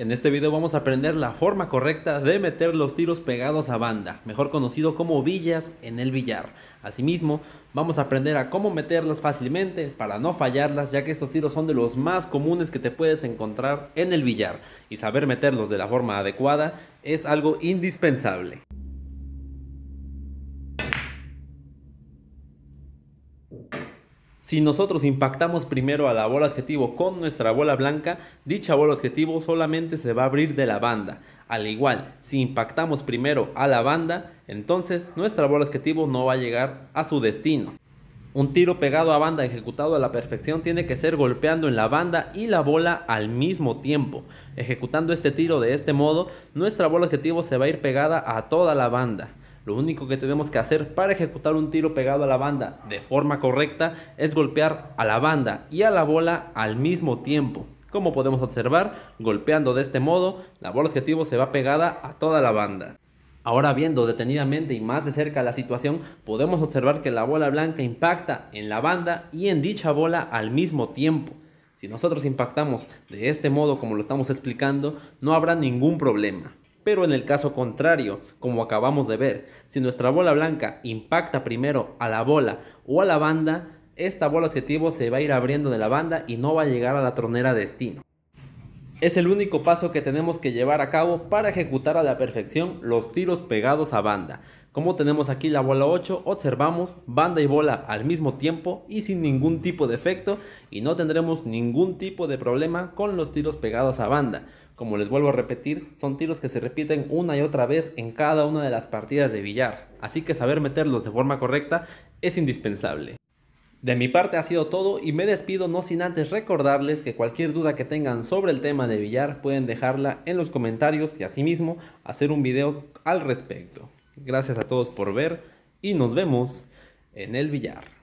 En este video vamos a aprender la forma correcta de meter los tiros pegados a banda, mejor conocido como villas en el billar. Asimismo, vamos a aprender a cómo meterlas fácilmente para no fallarlas, ya que estos tiros son de los más comunes que te puedes encontrar en el billar, y saber meterlos de la forma adecuada es algo indispensable. Si nosotros impactamos primero a la bola objetivo con nuestra bola blanca, dicha bola objetivo solamente se va a abrir de la banda. Al igual, si impactamos primero a la banda, entonces nuestra bola objetivo no va a llegar a su destino. Un tiro pegado a banda ejecutado a la perfección tiene que ser golpeando en la banda y la bola al mismo tiempo. Ejecutando este tiro de este modo, nuestra bola objetivo se va a ir pegada a toda la banda. Lo único que tenemos que hacer para ejecutar un tiro pegado a la banda de forma correcta es golpear a la banda y a la bola al mismo tiempo. Como podemos observar, golpeando de este modo, la bola objetivo se va pegada a toda la banda. Ahora viendo detenidamente y más de cerca la situación, podemos observar que la bola blanca impacta en la banda y en dicha bola al mismo tiempo. Si nosotros impactamos de este modo como lo estamos explicando, no habrá ningún problema. Pero en el caso contrario, como acabamos de ver, si nuestra bola blanca impacta primero a la bola o a la banda, esta bola objetivo se va a ir abriendo de la banda y no va a llegar a la tronera destino. Es el único paso que tenemos que llevar a cabo para ejecutar a la perfección los tiros pegados a banda. Como tenemos aquí la bola 8, observamos banda y bola al mismo tiempo y sin ningún tipo de efecto y no tendremos ningún tipo de problema con los tiros pegados a banda. Como les vuelvo a repetir, son tiros que se repiten una y otra vez en cada una de las partidas de billar, así que saber meterlos de forma correcta es indispensable. De mi parte ha sido todo y me despido no sin antes recordarles que cualquier duda que tengan sobre el tema de billar pueden dejarla en los comentarios y asimismo hacer un video al respecto. Gracias a todos por ver y nos vemos en el billar.